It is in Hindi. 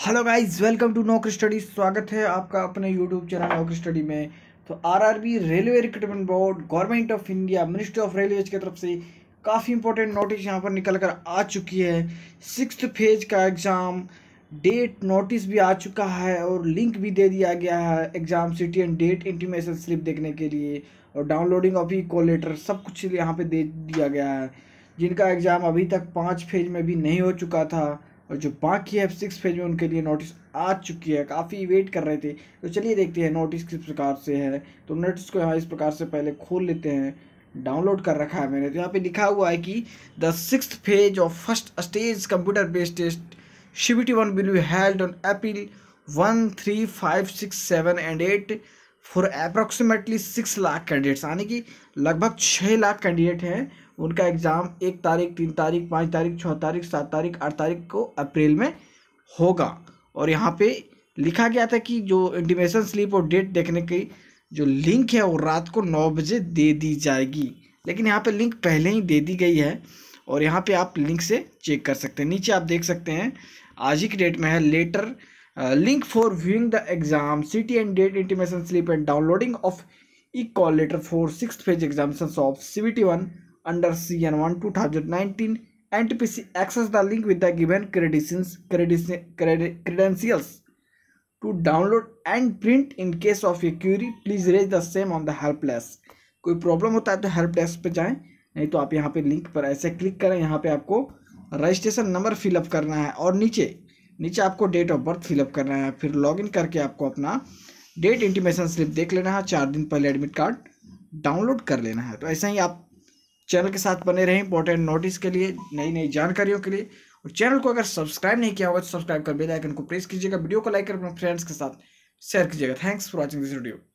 hello guys welcome to Naukri study स्वागत है आपका अपने यूट्यूब चैनल नौकरी स्टडी में तो RRB railway recruitment board government of India ministry of railways की तरफ से काफ़ी इंपॉर्टेंट नोटिस यहां पर निकल कर आ चुकी है सिक्स फेज का एग्ज़ाम डेट नोटिस भी आ चुका है और लिंक भी दे दिया गया है exam city and date intimation slip देखने के लिए और downloading of e call letter सब कुछ यहाँ पर दे दिया गया है जिनका एग्ज़ाम अभी तक पाँच फेज में भी नहीं हो चुका था और जो बाकी है सिक्स फेज में उनके लिए नोटिस आ चुकी है काफ़ी वेट कर रहे थे तो चलिए देखते हैं नोटिस किस प्रकार से है तो नोटिस को यहाँ इस प्रकार से पहले खोल लेते हैं डाउनलोड कर रखा है मैंने तो यहाँ पे लिखा हुआ है कि the six phase of first stage computer based test CBT one will be held on April one three five six seven and eight for approximately six lakh candidates यानी कि लगभग छः लाख कैंडिडेट हैं उनका एग्ज़ाम एक तारीख तीन तारीख पाँच तारीख छः तारीख सात तारीख आठ तारीख को अप्रैल में होगा और यहाँ पे लिखा गया था कि जो इंटीमेशन स्लिप और डेट देखने की जो लिंक है वो रात को नौ बजे दे दी जाएगी लेकिन यहाँ पे लिंक पहले ही दे दी गई है और यहाँ पे आप लिंक से चेक कर सकते हैं नीचे आप देख सकते हैं आज ही की डेट में है letter link for viewing the exam city and date intimation slip and downloading of e call letter for six phase examination of C T one under CN1 2019 NTPC access the link with the given credentials, credentials to download and print in case of a query please raise the same on the help desk कोई प्रॉब्लम होता है तो हेल्प डेस्क पे जाएं नहीं तो आप यहाँ पे लिंक पर ऐसे क्लिक करें यहाँ पे आपको रजिस्ट्रेशन नंबर फिलअप करना है और नीचे नीचे आपको डेट ऑफ बर्थ फिलअप करना है फिर लॉगिन करके आपको अपना डेट इंटीमेशन स्लिप देख लेना है चार दिन पहले एडमिट कार्ड डाउनलोड कर लेना है तो ऐसे ही आप चैनल के साथ बने रहें इंपॉर्टेंट नोटिस के लिए नई नई जानकारियों के लिए और चैनल को अगर सब्सक्राइब नहीं किया होगा तो सब्सक्राइब कर बेल आइकन को प्रेस कीजिएगा वीडियो को लाइक कर अपने फ्रेंड्स के साथ शेयर कीजिएगा thanks for watching this video